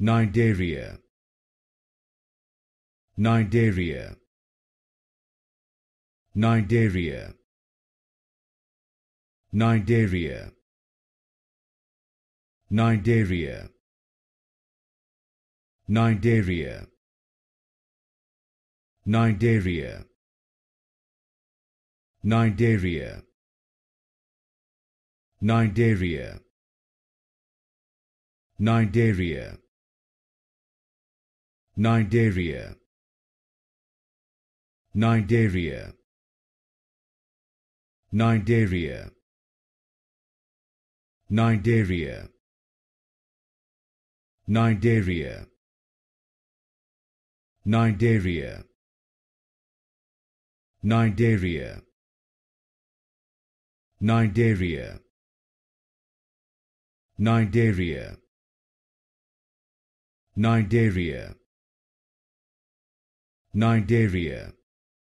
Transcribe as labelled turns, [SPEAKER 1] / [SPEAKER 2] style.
[SPEAKER 1] Nigeria Nigeria Nigeria Nigeria Nigeria Nigeria Nigeria Nigeria Nigeria Nigeria Nigeria Nigeria Nigeria Nigeria Nigeria Nigeria Nigeria Nigeria Nigeria Nigeria Nigeria